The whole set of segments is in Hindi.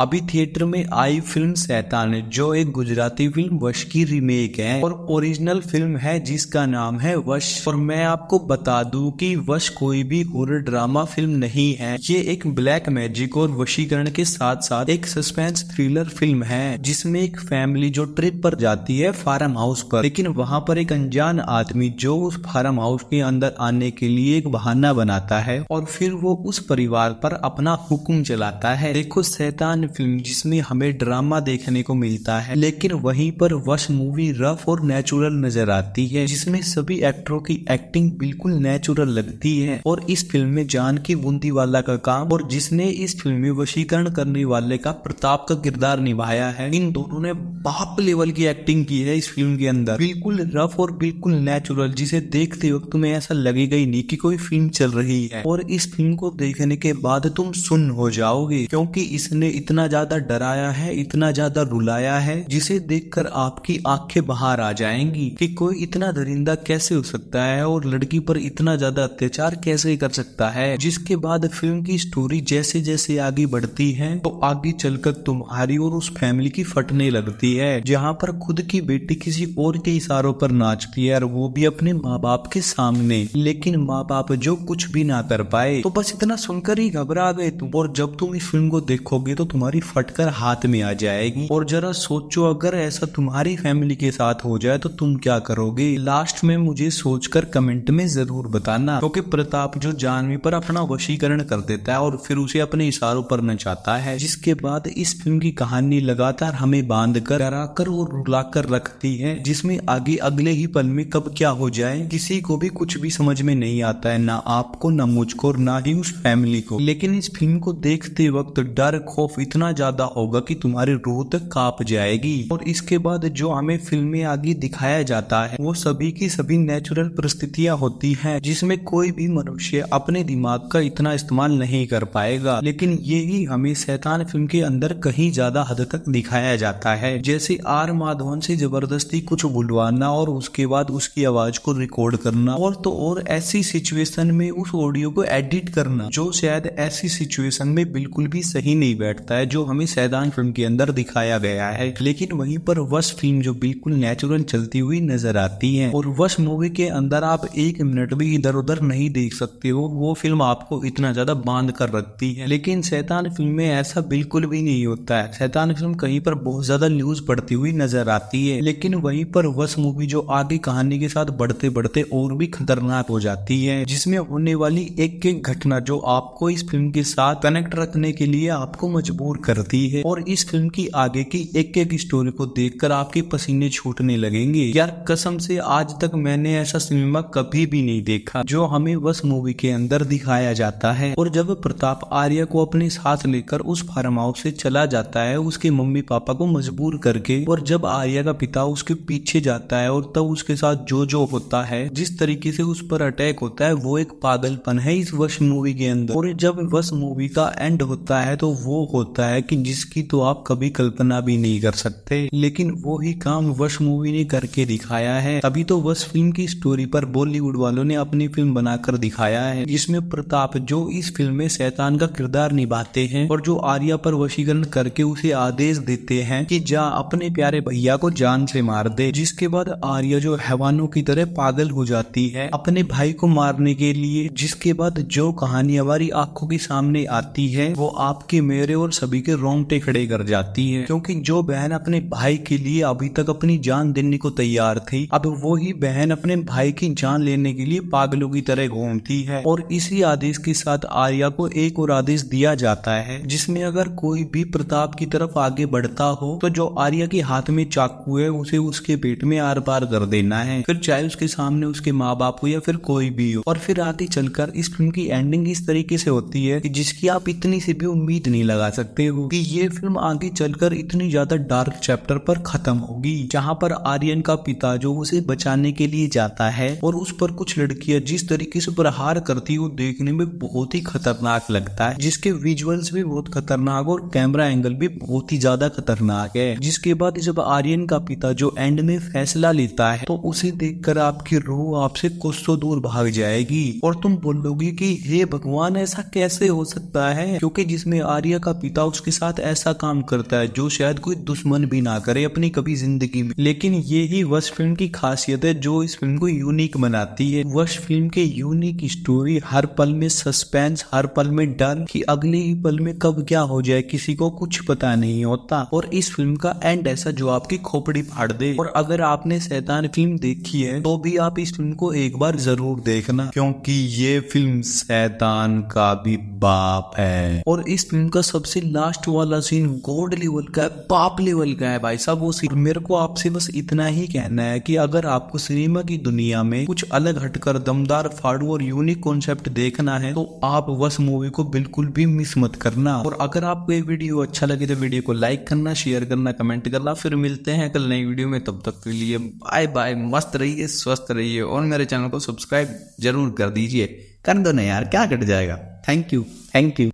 अभी थिएटर में आई फिल्म सैतान जो एक गुजराती फिल्म वश की रीमेक है और ओरिजिनल फिल्म है जिसका नाम है वश और मैं आपको बता दूं कि वश कोई भी हॉरर ड्रामा फिल्म नहीं है ये एक ब्लैक मैजिक और वशीकरण के साथ साथ एक सस्पेंस थ्रिलर फिल्म है जिसमें एक फैमिली जो ट्रिप पर जाती है फार्म हाउस पर लेकिन वहाँ पर एक अनजान आदमी जो उस फार्म हाउस के अंदर आने के लिए एक बहाना बनाता है और फिर वो उस परिवार पर अपना हुक्म चलाता है देखो सैतान फिल्म जिसमें हमें ड्रामा देखने को मिलता है लेकिन वहीं पर वश मूवी रफ और नेचुरल नजर आती है जिसमें सभी एक्टरों की एक्टिंग बिल्कुल नेचुरल लगती है और इस फिल्म में जान की वाला का काम और जिसने इस फिल्म में वशीकरण करने वाले का प्रताप का किरदार निभाया है इन दोनों ने बाप लेवल की एक्टिंग की है इस फिल्म के अंदर बिल्कुल रफ और बिल्कुल नेचुरल जिसे देखते वक्त तुम्हें ऐसा लगेगा ही नहीं की कोई फिल्म चल रही है और इस फिल्म को देखने के बाद तुम सुन हो जाओगे क्योंकि इसने इतना इतना ज्यादा डराया है इतना ज्यादा रुलाया है जिसे देखकर आपकी आंखें बाहर आ जाएंगी कि कोई इतना दरिंदा कैसे हो सकता है और लड़की पर इतना ज्यादा अत्याचार कैसे कर सकता है जिसके बाद फिल्म की स्टोरी जैसे जैसे आगे बढ़ती है तो आगे चलकर तुम्हारी और उस फैमिली की फटने लगती है जहाँ पर खुद की बेटी किसी और के इशारों पर नाचती है और वो भी अपने माँ बाप के सामने लेकिन माँ बाप जो कुछ भी ना कर पाए तो बस इतना सुनकर ही घबरा गए तुम और जब तुम इस फिल्म को देखोगे तो तुम तुम्हारी फटकर हाथ में आ जाएगी और जरा सोचो अगर ऐसा तुम्हारी फैमिली के साथ हो जाए तो तुम क्या करोगे लास्ट में मुझे सोचकर कमेंट में जरूर बताना क्योंकि तो प्रताप जो जानवी पर अपना वशीकरण कर देता है और फिर उसे अपने इशारों पर नचाता है जिसके बाद इस फिल्म की कहानी लगातार हमें बांध कर डरा कर और रुला कर रखती है जिसमे आगे अगले ही पल में कब क्या हो जाए किसी को भी कुछ भी समझ में नहीं आता है ना आपको ना मुझको और ना ही उस फैमिली को लेकिन इस फिल्म को देखते वक्त डर खौफ इतना ज्यादा होगा कि तुम्हारी रूह तक काप जाएगी और इसके बाद जो हमें फिल्म में आगे दिखाया जाता है वो सभी की सभी नेचुरल परिस्थितियां होती हैं जिसमें कोई भी मनुष्य अपने दिमाग का इतना इस्तेमाल नहीं कर पाएगा लेकिन यही हमें शैतान फिल्म के अंदर कहीं ज्यादा हद तक दिखाया जाता है जैसे आर माधवन से जबरदस्ती कुछ बुलवाना और उसके बाद उसकी आवाज को रिकॉर्ड करना और तो और ऐसी सिचुएशन में उस ऑडियो को एडिट करना जो शायद ऐसी सिचुएशन में बिल्कुल भी सही नहीं बैठता है है जो हमें सैदान फिल्म के अंदर दिखाया गया है लेकिन वहीं पर वस फिल्म जो बिल्कुल नेचुरल चलती हुई नजर आती है और वस मूवी के अंदर आप एक मिनट भी इधर उधर नहीं देख सकते हो वो फिल्म आपको इतना ज्यादा बांध कर रखती है लेकिन सैतान फिल्म में ऐसा बिल्कुल भी नहीं होता है सैतान फिल्म कहीं पर बहुत ज्यादा न्यूज पड़ती हुई नजर आती है लेकिन वहीं पर वस मूवी जो आगे कहानी के साथ बढ़ते बढ़ते और भी खतरनाक हो जाती है जिसमें होने वाली एक एक घटना जो आपको इस फिल्म के साथ कनेक्ट रखने के लिए आपको मजबूर भरपूर कर दी है और इस फिल्म की आगे की एक एक स्टोरी को देखकर आपके पसीने छूटने लगेंगे यार कसम से आज तक मैंने ऐसा सिनेमा कभी भी नहीं देखा जो हमें बस मूवी के अंदर दिखाया जाता है और जब प्रताप आर्या को अपने साथ लेकर उस फार्म हाउस से चला जाता है उसके मम्मी पापा को मजबूर करके और जब आर्या का पिता उसके पीछे जाता है और तब उसके साथ जो जो होता है जिस तरीके से उस पर अटैक होता है वो एक पागलपन है इस वश मूवी के अंदर और जब वश मूवी का एंड होता है तो वो होता होता है कि जिसकी तो आप कभी कल्पना भी नहीं कर सकते लेकिन वो ही काम वश मूवी ने करके दिखाया है अभी तो वश फिल्म की स्टोरी पर बॉलीवुड वालों ने अपनी फिल्म बनाकर दिखाया है जिसमें प्रताप जो इस फिल्म में शैतान का किरदार निभाते हैं और जो आर्या पर वशीकरण करके उसे आदेश देते हैं कि जा अपने प्यारे भैया को जान से मार दे जिसके बाद आर्या जो हैवानों की तरह पागल हो जाती है अपने भाई को मारने के लिए जिसके बाद जो कहानी हमारी आंखों के सामने आती है वो आपके मेरे और सभी सभी के रोंगटे खड़े कर जाती है क्योंकि जो बहन अपने भाई के लिए अभी तक अपनी जान देने को तैयार थी अब वो ही बहन अपने भाई की जान लेने के लिए पागलों की तरह घूमती है और इसी आदेश के साथ आर्या को एक और आदेश दिया जाता है जिसमें अगर कोई भी प्रताप की तरफ आगे बढ़ता हो तो जो आर्या के हाथ में चाकू है उसे उसके पेट में आर पार कर देना है फिर चाहे उसके सामने उसके माँ बाप हो या फिर कोई भी हो और फिर आगे चलकर इस फिल्म की एंडिंग इस तरीके से होती है कि जिसकी आप इतनी से भी उम्मीद नहीं लगा सकते सकते हो कि ये फिल्म आगे चलकर इतनी ज्यादा डार्क चैप्टर पर खत्म होगी जहाँ पर आर्यन का पिता जो उसे बचाने के लिए जाता है और उस पर कुछ लड़कियां जिस तरीके से प्रहार करती वो देखने में बहुत ही खतरनाक लगता है जिसके विजुअल्स भी बहुत खतरनाक और कैमरा एंगल भी बहुत ही ज्यादा खतरनाक है जिसके बाद जब आर्यन का पिता जो एंड में फैसला लेता है तो उसे देख आपकी रूह आपसे कुछ तो दूर भाग जाएगी और तुम बोलोगे की हे भगवान ऐसा कैसे हो सकता है क्योंकि जिसमें आर्या का पिता उसके साथ ऐसा काम करता है जो शायद कोई दुश्मन भी ना करे अपनी कभी जिंदगी में लेकिन ये ही वश फिल्म की खासियत है जो इस फिल्म को यूनिक बनाती है वश फिल्म के यूनिक स्टोरी हर पल में सस्पेंस हर पल में डर कि अगले ही पल में कब क्या हो जाए किसी को कुछ पता नहीं होता और इस फिल्म का एंड ऐसा जो आपकी खोपड़ी फाड़ दे और अगर आपने शैतान फिल्म देखी है तो भी आप इस फिल्म को एक बार जरूर देखना क्योंकि ये फिल्म शैतान का भी बाप है और इस फिल्म का सबसे लास्ट वाला सीन गॉड लेवल का है पाप लेवल का है भाई साहब वो सीन मेरे को आपसे बस इतना ही कहना है कि अगर आपको सिनेमा की दुनिया में कुछ अलग हटकर दमदार फाड़ू और यूनिक कॉन्सेप्ट देखना है तो आप बस मूवी को बिल्कुल भी मिस मत करना और अगर आपको ये वीडियो अच्छा लगे तो वीडियो को लाइक करना शेयर करना कमेंट करना फिर मिलते हैं कल नई वीडियो में तब तक के लिए बाय बाय मस्त रहिए स्वस्थ रहिए और मेरे चैनल को सब्सक्राइब जरूर कर दीजिए कर दो ना यार क्या कट जाएगा थैंक यू थैंक यू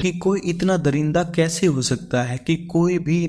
कि कोई इतना दरिंदा कैसे हो सकता है कि कोई भी